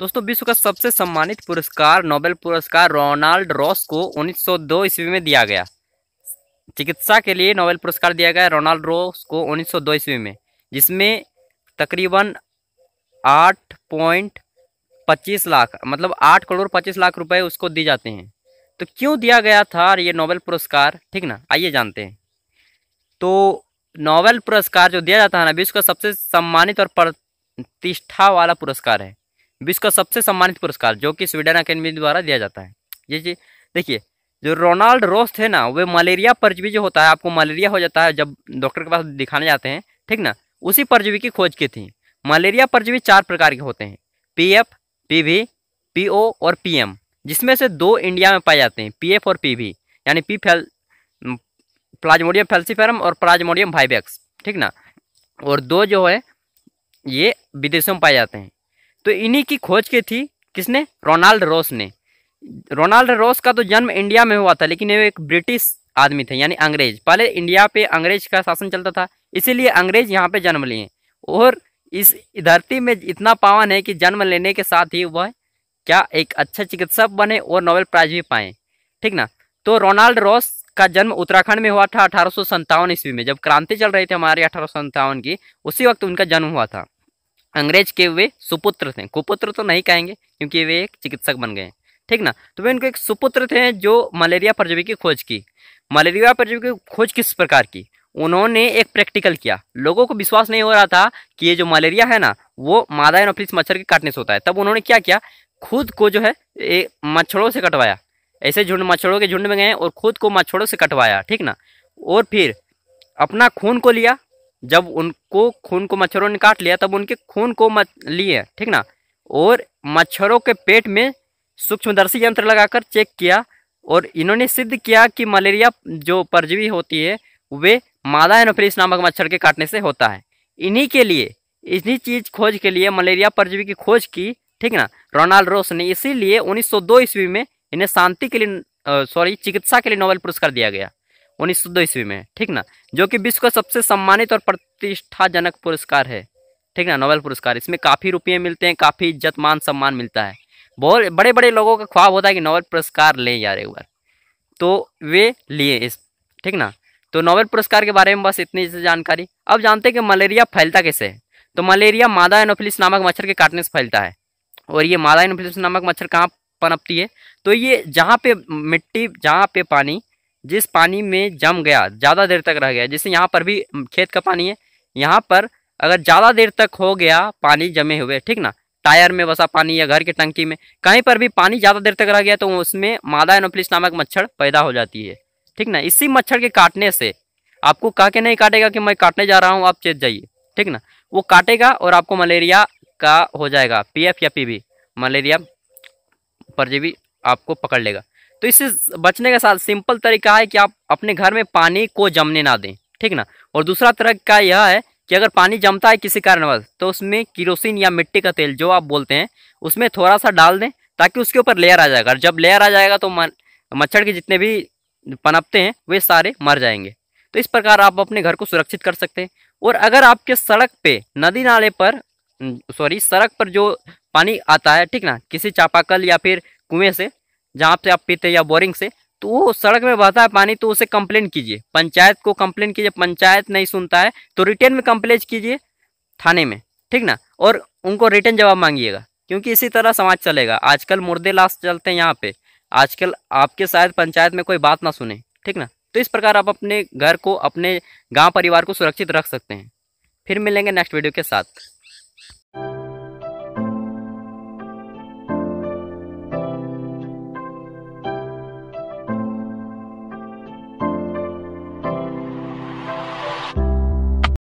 दोस्तों विश्व का सबसे सम्मानित पुरस्कार नोबेल पुरस्कार रोनाल्ड रॉस को 1902 ईस्वी में दिया गया चिकित्सा के लिए नोबेल पुरस्कार दिया गया रोनाल्ड रॉस को 1902 ईस्वी में जिसमें तकरीबन आठ पॉइंट पच्चीस लाख मतलब आठ करोड़ पच्चीस लाख रुपए उसको दिए जाते हैं तो क्यों दिया गया था ये नोबेल पुरस्कार ठीक ना आइए जानते हैं तो नोबेल पुरस्कार जो दिया जाता है ना विश्व का सबसे सम्मानित और प्रतिष्ठा वाला पुरस्कार है विश्व का सबसे सम्मानित पुरस्कार जो कि स्वीडन अकेडमी द्वारा दिया जाता है ये जी देखिए जो रोनाल्ड रोस थे ना वे मलेरिया परजीवी जो होता है आपको मलेरिया हो जाता है जब डॉक्टर के पास दिखाने जाते हैं ठीक ना उसी परजीवी की खोज की थी मलेरिया परजीवी चार प्रकार के होते हैं P F P V P O और पी एम जिसमें से दो इंडिया में पाए जाते हैं पी एफ और पी वी यानी पी फैल प्लाज्मोडियम फेल्सीफेरम और प्लाज्मोडियम भाईबैक्स ठीक ना और दो जो है ये विदेशों में पाए जाते हैं तो इन्हीं की खोज की थी किसने रोनाल्ड रोस ने रोनाल्ड रोस का तो जन्म इंडिया में हुआ था लेकिन एक ब्रिटिश आदमी थे यानी अंग्रेज पहले इंडिया पे अंग्रेज का शासन चलता था इसीलिए अंग्रेज यहाँ पे जन्म लिए और इस धरती में इतना पावन है कि जन्म लेने के साथ ही वह क्या एक अच्छा चिकित्सक बने और नोबेल प्राइज भी पाएँ ठीक ना तो रोनाल्ड रोस का जन्म उत्तराखंड में हुआ था अठारह ईस्वी में जब क्रांति चल रही थी हमारी अठारह की उसी वक्त उनका जन्म हुआ था अंग्रेज के वे सुपुत्र थे कुपुत्र तो नहीं कहेंगे क्योंकि वे एक चिकित्सक बन गए ठीक ना तो वे उनके एक सुपुत्र थे जो मलेरिया परजीवी की खोज की मलेरिया परजीवी की खोज किस प्रकार की उन्होंने एक प्रैक्टिकल किया लोगों को विश्वास नहीं हो रहा था कि ये जो मलेरिया है ना वो मादा एनोफिलिस मच्छर के काटने से होता है तब उन्होंने क्या किया खुद को जो है मच्छरों से कटवाया ऐसे झुंड मच्छरों के झुंड में गए और खुद को मच्छरों से कटवाया ठीक ना और फिर अपना खून को लिया जब उनको खून को मच्छरों ने काट लिया तब उनके खून को मच लिए ठीक ना और मच्छरों के पेट में सूक्ष्मदर्शी यंत्र लगाकर चेक किया और इन्होंने सिद्ध किया कि मलेरिया जो परजीवी होती है वे मादा एनोफिलिस नामक मच्छर के काटने से होता है इन्हीं के लिए इन्हीं चीज़ खोज के लिए मलेरिया परजीवी की खोज की ठीक ना रोनाल्ड रोस ने इसीलिए 1902 ईस्वी में इन्हें शांति के लिए सॉरी चिकित्सा के लिए नोबेल पुरस्कार दिया गया उन्नीस ईस्वी में ठीक ना जो कि विश्व का सबसे सम्मानित और प्रतिष्ठाजनक पुरस्कार है ठीक ना नोबेल पुरस्कार इसमें काफ़ी रुपये मिलते हैं काफ़ी इज्जत मान सम्मान मिलता है बहुत बड़े बड़े लोगों का ख्वाब होता है कि नोबेल पुरस्कार लें यार एक बार तो वे लिए इस ठीक ना तो नोबेल पुरस्कार के बारे में बस इतनी जानकारी अब जानते हैं कि मलेरिया फैलता कैसे है तो मलेरिया मादा एनोफिलिस नामक मच्छर के काटने से फैलता है और ये मादा एनोफिलिस नामक मच्छर कहाँ पनपती है तो ये जहाँ पे मिट्टी जहाँ पे पानी जिस पानी में जम गया ज़्यादा देर तक रह गया जैसे यहाँ पर भी खेत का पानी है यहाँ पर अगर ज़्यादा देर तक हो गया पानी जमे हुए ठीक ना टायर में बसा पानी या घर की टंकी में कहीं पर भी पानी ज़्यादा देर तक रह गया तो उसमें मादा एनोफिलिस नामक मच्छर पैदा हो जाती है ठीक ना इसी मच्छर के काटने से आपको कह के नहीं काटेगा कि मैं काटने जा रहा हूँ आप चेत जाइए ठीक ना वो काटेगा और आपको मलेरिया का हो जाएगा पी या पी मलेरिया परजीवी आपको पकड़ लेगा तो इससे बचने का साथ सिंपल तरीका है कि आप अपने घर में पानी को जमने ना दें ठीक ना और दूसरा तरीका यह है कि अगर पानी जमता है किसी कारणवश तो उसमें किरोसिन या मिट्टी का तेल जो आप बोलते हैं उसमें थोड़ा सा डाल दें ताकि उसके ऊपर लेयर आ जाएगा और जब लेयर आ जाएगा तो मच्छर के जितने भी पनपते हैं वे सारे मर जाएंगे तो इस प्रकार आप अपने घर को सुरक्षित कर सकते हैं और अगर आपके सड़क पे नदी नाले पर सॉरी सड़क पर जो पानी आता है ठीक ना किसी चापाकल या फिर कुएं से जहाँ से आप पीते या बोरिंग से तो वो सड़क में बहता है पानी तो उसे कंप्लेन कीजिए पंचायत को कंप्लेन कीजिए पंचायत नहीं सुनता है तो रिटर्न में कंप्लेन कीजिए थाने में ठीक ना और उनको रिटर्न जवाब मांगिएगा क्योंकि इसी तरह समाज चलेगा आजकल मुर्दे लाश चलते हैं यहाँ पे आजकल आपके शायद पंचायत में कोई बात ना सुने ठीक ना तो इस प्रकार आप अपने घर को अपने गाँव परिवार को सुरक्षित रख सकते हैं फिर मिलेंगे नेक्स्ट वीडियो के साथ